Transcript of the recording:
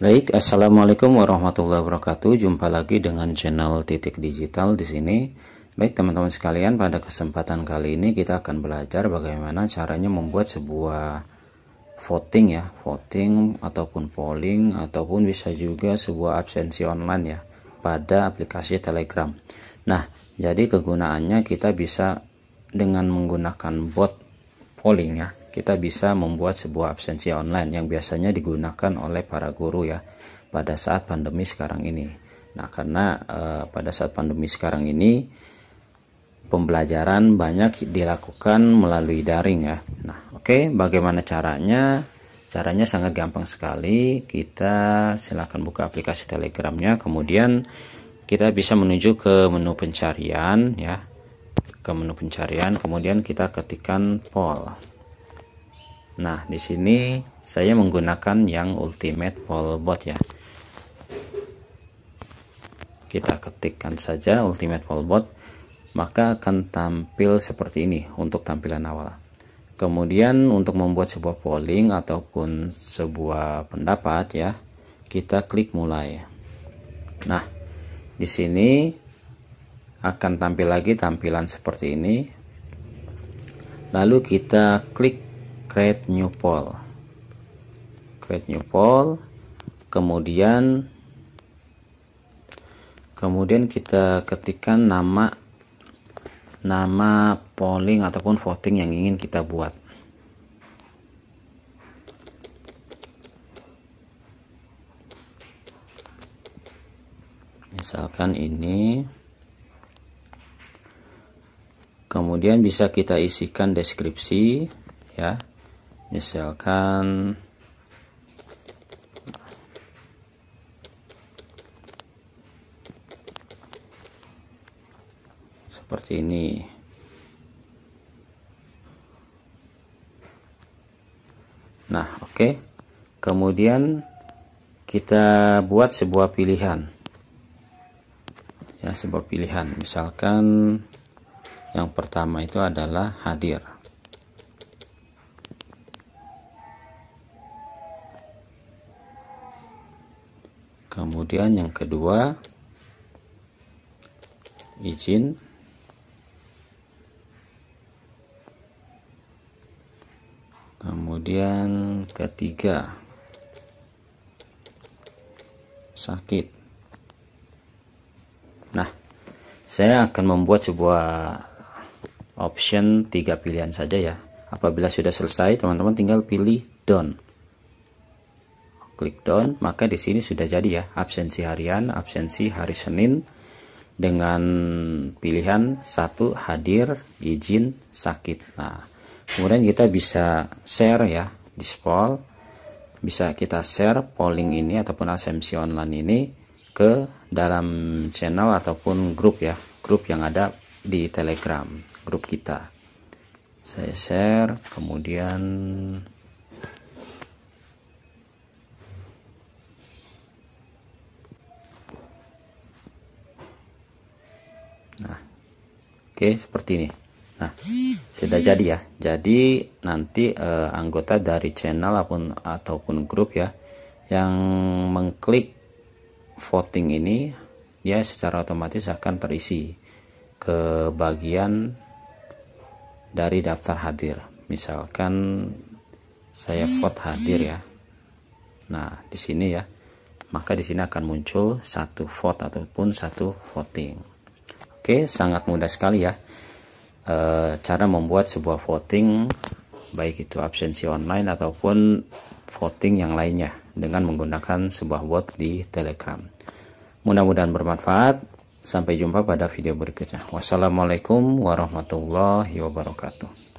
Baik, assalamualaikum warahmatullahi wabarakatuh. Jumpa lagi dengan channel Titik Digital di sini. Baik, teman-teman sekalian, pada kesempatan kali ini kita akan belajar bagaimana caranya membuat sebuah voting ya, voting ataupun polling ataupun bisa juga sebuah absensi online ya pada aplikasi Telegram. Nah, jadi kegunaannya kita bisa dengan menggunakan bot polling ya kita bisa membuat sebuah absensi online yang biasanya digunakan oleh para guru ya pada saat pandemi sekarang ini. Nah, karena uh, pada saat pandemi sekarang ini pembelajaran banyak dilakukan melalui daring ya. Nah, oke, okay, bagaimana caranya? Caranya sangat gampang sekali. Kita silakan buka aplikasi Telegramnya, kemudian kita bisa menuju ke menu pencarian ya. Ke menu pencarian, kemudian kita ketikkan poll. Nah, di sini saya menggunakan yang Ultimate Wallbot ya. Kita ketikkan saja Ultimate Wallbot, maka akan tampil seperti ini untuk tampilan awal. Kemudian untuk membuat sebuah polling ataupun sebuah pendapat ya, kita klik mulai. Nah, di sini akan tampil lagi tampilan seperti ini. Lalu kita klik create new poll create new poll kemudian kemudian kita ketikkan nama nama polling ataupun voting yang ingin kita buat misalkan ini kemudian bisa kita isikan deskripsi ya misalkan seperti ini nah oke okay. kemudian kita buat sebuah pilihan ya sebuah pilihan misalkan yang pertama itu adalah hadir kemudian yang kedua izin kemudian ketiga sakit nah saya akan membuat sebuah option tiga pilihan saja ya apabila sudah selesai teman-teman tinggal pilih done klik down maka di sini sudah jadi ya absensi harian absensi hari Senin dengan pilihan satu hadir izin sakit nah kemudian kita bisa share ya di spol bisa kita share polling ini ataupun asensi online ini ke dalam channel ataupun grup ya grup yang ada di telegram grup kita saya share kemudian Oke, seperti ini. Nah, sudah jadi ya. Jadi nanti uh, anggota dari channel ataupun ataupun grup ya yang mengklik voting ini ya secara otomatis akan terisi ke bagian dari daftar hadir. Misalkan saya vote hadir ya. Nah, di sini ya. Maka di sini akan muncul satu vote ataupun satu voting. Oke, sangat mudah sekali ya. E, cara membuat sebuah voting baik itu absensi online ataupun voting yang lainnya dengan menggunakan sebuah bot di Telegram. Mudah-mudahan bermanfaat. Sampai jumpa pada video berikutnya. Wassalamualaikum warahmatullahi wabarakatuh.